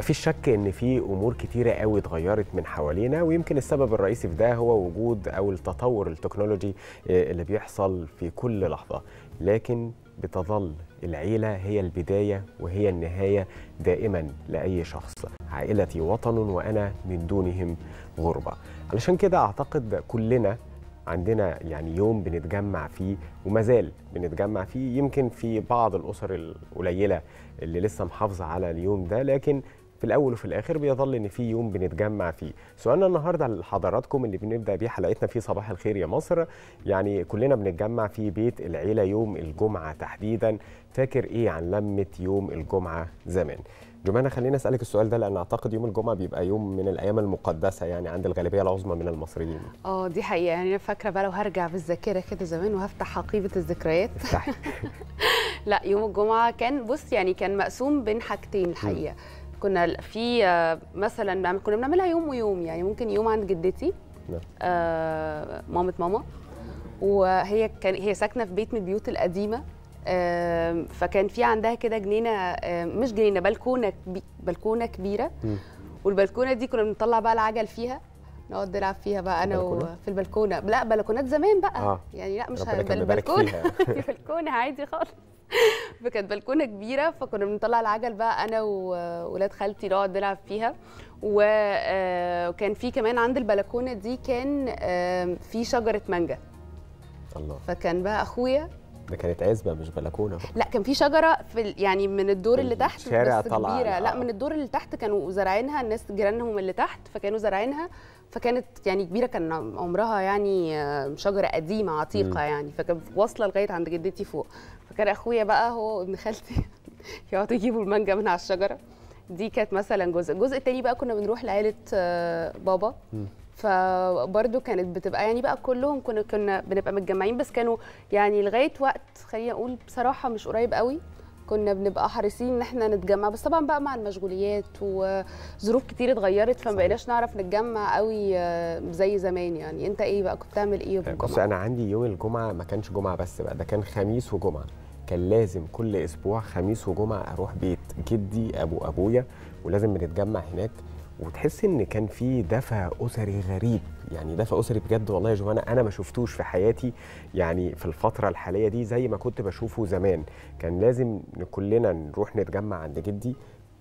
مفيش شك ان في امور كتيره قوي اتغيرت من حوالينا ويمكن السبب الرئيسي في ده هو وجود او التطور التكنولوجي آه، اللي بيحصل في كل لحظه لكن بتظل العيله هي البدايه وهي النهايه دائما لاي شخص عائلتي وطن وانا من دونهم غربه علشان كده اعتقد كلنا عندنا يعني يوم بنتجمع فيه وما زال بنتجمع فيه يمكن في بعض الاسر القليله اللي لسه محافظه على اليوم ده لكن في الاول وفي الاخر بيظل ان في يوم بنتجمع فيه سؤالنا النهارده لحضراتكم اللي بنبدا بيه حلقتنا في صباح الخير يا مصر يعني كلنا بنتجمع في بيت العيله يوم الجمعه تحديدا فاكر ايه عن لمه يوم الجمعه زمان جمانة خلينا اسالك السؤال ده لان اعتقد يوم الجمعه بيبقى يوم من الايام المقدسه يعني عند الغالبيه العظمى من المصريين اه دي حقيقه يعني انا فاكره بقى لو هرجع بالذاكره كده زمان وهفتح حقيبه الذكريات لا يوم الجمعه كان بص يعني كان مقسوم بين حاجتين الحقيقه م. كنا في آه، مثلا كنا بنعملها يوم ويوم يعني ممكن يوم عند جدتي نعم آه مامة ماما وهي كان هي ساكنه في بيت من البيوت القديمه آه فكان في عندها كده جنينه آه مش جنينه بلكونه كبي بلكونه كبيره م. والبلكونه دي كنا بنطلع بقى العجل فيها نقعد نلعب فيها بقى انا وفي البلكونه لا بلكونات زمان بقى آه. يعني لا مش البلكونه في البلكونه عادي خالص فكانت بلكونه كبيره فكنا بنطلع العجل بقى انا وولاد خالتي نقعد نلعب فيها آه، وكان في كمان عند البلكونه دي كان في شجره مانجا الله فكان بقى اخويا ده كانت عزبه مش بلكونه لا كان في شجره في يعني من الدور اللي تحت شارع طلع كبيره لا من الدور اللي تحت كانوا زارعينها الناس جيرانهم اللي تحت فكانوا زارعينها فكانت يعني كبيره كان عمرها يعني آه، شجره قديمه عتيقه م. يعني فكانت واصله لغايه عند جدتي فوق فكان اخويا بقى هو ابن خالتي يقعدوا يجيبوا المانجا من على الشجره دي كانت مثلا جزء الجزء التاني بقى كنا بنروح لعيله آه، بابا م. فبرده كانت بتبقى يعني بقى كلهم كنا كنا بنبقى متجمعين بس كانوا يعني لغايه وقت خليني اقول بصراحه مش قريب قوي كنا بنبقى حريصين ان احنا نتجمع بس طبعا بقى مع المشغوليات وظروف كتير اتغيرت فما بقيناش نعرف نتجمع قوي آه، زي زمان يعني انت ايه بقى كنت بتعمل ايه في يعني بص انا عندي يوم الجمعه ما كانش جمعه بس بقى ده كان خميس وجمعه كان لازم كل اسبوع خميس وجمعه اروح بيت جدي ابو ابويا ولازم بنتجمع هناك وتحس ان كان في دفى اسري غريب يعني دفى اسري بجد والله يا جوانا انا ما شفتوش في حياتي يعني في الفتره الحاليه دي زي ما كنت بشوفه زمان كان لازم كلنا نروح نتجمع عند جدي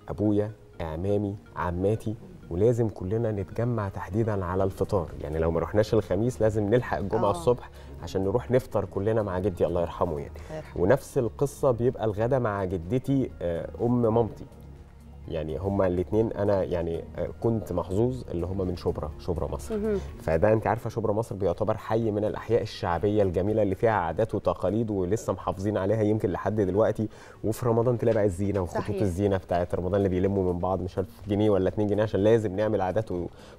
ابويا اعمامي عماتي ولازم كلنا نتجمع تحديدا على الفطار يعني لو ما رحناش الخميس لازم نلحق الجمعه أوه. الصبح عشان نروح نفطر كلنا مع جدي الله يرحمه يعني ونفس القصه بيبقى الغدا مع جدتي آه، ام مامتي يعني هما الاثنين انا يعني آه، كنت محظوظ اللي هما من شبرا شبرا مصر فده انت عارفه شبرا مصر بيعتبر حي من الاحياء الشعبيه الجميله اللي فيها عادات وتقاليد ولسه محافظين عليها يمكن لحد دلوقتي وفي رمضان تلاقي بقى الزينه وخطوط الزينه بتاعه رمضان اللي بيلموا من بعض مش عارف جنيه ولا 2 جنيه عشان لازم نعمل عادات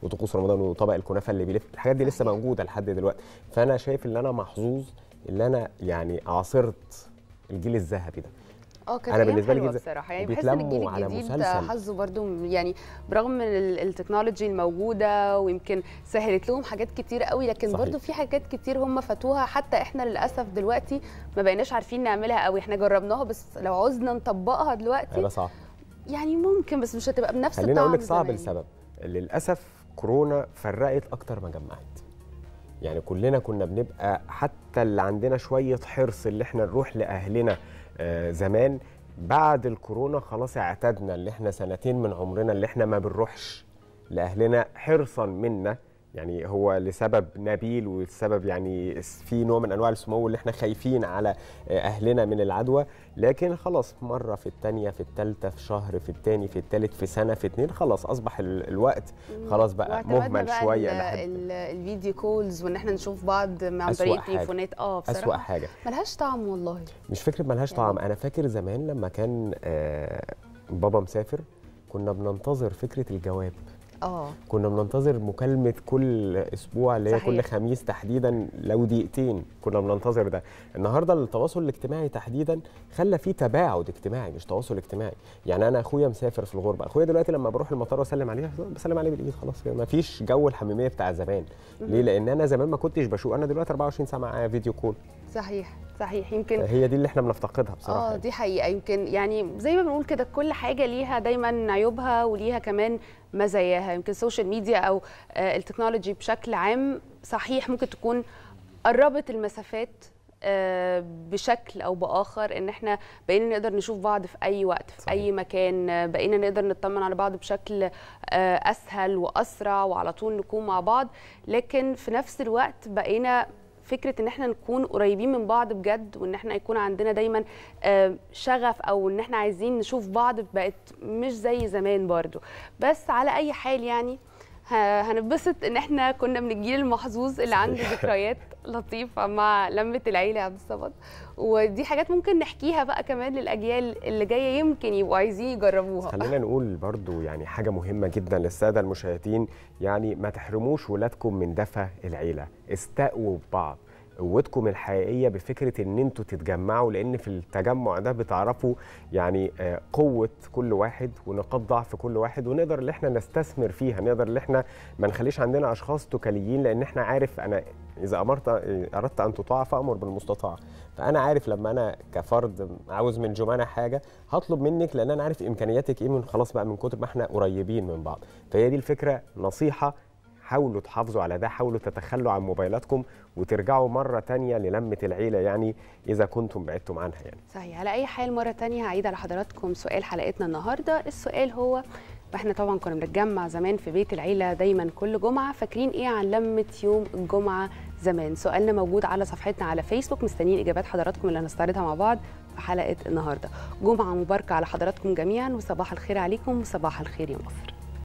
وطقوس رمضان وطبق الكنافه اللي بيلف الحاجات دي لسه موجوده لحد دلوقتي فانا شايف ان انا محظوظ ان انا يعني عاصرت الجيل الذهبي ده اه انا بالنسبه لي بصراحه يعني بحس ان الجيل الجديد حظه برده يعني برغم من التكنولوجي الموجوده ويمكن سهلت لهم حاجات كتير قوي لكن برده في حاجات كتير هم فاتوها حتى احنا للاسف دلوقتي ما بقيناش عارفين نعملها قوي احنا جربناها بس لو عوزنا نطبقها دلوقتي هيبقى صعب يعني ممكن بس مش هتبقى بنفس الطعم خليني اقول لك صعب لسبب للاسف كورونا فرقت اكتر ما جمعت يعني كلنا كنا بنبقى حتى اللي عندنا شويه حرص اللي احنا نروح لاهلنا آه، زمان بعد الكورونا خلاص اعتدنا اللي احنا سنتين من عمرنا اللي احنا ما بنروحش لاهلنا حرصا منا يعني هو لسبب نبيل والسبب يعني في نوع من انواع السمو اللي احنا خايفين على اهلنا من العدوى لكن خلاص مره في الثانيه في الثالثه في شهر في الثاني في الثالث في سنه في اثنين خلاص اصبح الوقت خلاص بقى مهمل بقى شويه لحد الفيديو كولز وان احنا نشوف بعض عن طريق تليفونات اه بصراحه اسوء حاجه ملهاش طعم والله مش فكره ملهاش يعني. طعم انا فاكر زمان لما كان آه بابا مسافر كنا بننتظر فكره الجواب اه كنا بننتظر مكالمه كل اسبوع اللي هي كل خميس تحديدا لو دقيقتين كنا بننتظر ده النهارده التواصل الاجتماعي تحديدا خلى فيه تباعد اجتماعي مش تواصل اجتماعي يعني انا اخويا مسافر في الغربه اخويا دلوقتي لما بروح المطار واسلم عليه بسلم عليه بالايد خلاص ما فيش جو الحميميه بتاع زمان ليه لان انا زمان ما كنتش بشوف انا دلوقتي 24 ساعه معايا فيديو كول صحيح صحيح يمكن هي دي اللي احنا بنفتقدها بصراحه اه يعني. دي حقيقه يمكن يعني زي ما بنقول كده كل حاجه ليها دايما عيوبها وليها كمان مزاياها يمكن السوشيال ميديا او آه، التكنولوجي بشكل عام صحيح ممكن تكون قربت المسافات آه، بشكل او باخر ان احنا بقينا نقدر نشوف بعض في اي وقت في صحيح. اي مكان بقينا نقدر نطمن على بعض بشكل آه، اسهل واسرع وعلى طول نكون مع بعض لكن في نفس الوقت بقينا فكره ان احنا نكون قريبين من بعض بجد وان احنا يكون عندنا دايما آه، شغف او ان احنا عايزين نشوف بعض بقت مش زي زمان برضو بس على اي حال يعني هنبسط ان احنا كنا من الجيل المحظوظ اللي عنده ذكريات لطيفه مع لمه العيله يا عبد الصمد ودي حاجات ممكن نحكيها بقى كمان للاجيال اللي جايه يمكن يبقوا عايزين يجربوها خلينا نقول برضو يعني حاجه مهمه جدا للساده المشاهدين يعني ما تحرموش ولادكم من دفى العيله استقوا ببعض قوتكم الحقيقيه بفكره ان انتوا تتجمعوا لان في التجمع ده بتعرفوا يعني آه، قوه كل واحد ونقاط ضعف كل واحد ونقدر ان احنا نستثمر فيها نقدر ان احنا ما نخليش عندنا اشخاص توكليين لان احنا عارف انا اذا امرت آه، اردت ان تطاع فامر بالمستطاع فانا عارف لما انا كفرد عاوز من جمانه حاجه هطلب منك لان انا عارف امكانياتك ايه من خلاص بقى من كتر ما احنا قريبين من بعض فهي دي الفكره نصيحه حاولوا تحافظوا على ده حاولوا تتخلوا عن موبايلاتكم وترجعوا مرة تانية للمة العيلة يعني إذا كنتم بعدتم عنها يعني صحيح على أي حال مرة تانية هعيد على حضراتكم سؤال حلقتنا النهاردة السؤال هو احنا طبعا كنا بنتجمع زمان في بيت العيله دايما كل جمعه فاكرين ايه عن لمه يوم الجمعه زمان سؤالنا موجود على صفحتنا على فيسبوك مستنيين اجابات حضراتكم اللي هنستعرضها مع بعض في حلقه النهارده جمعه مباركه على حضراتكم جميعا وصباح الخير عليكم وصباح الخير يا مصر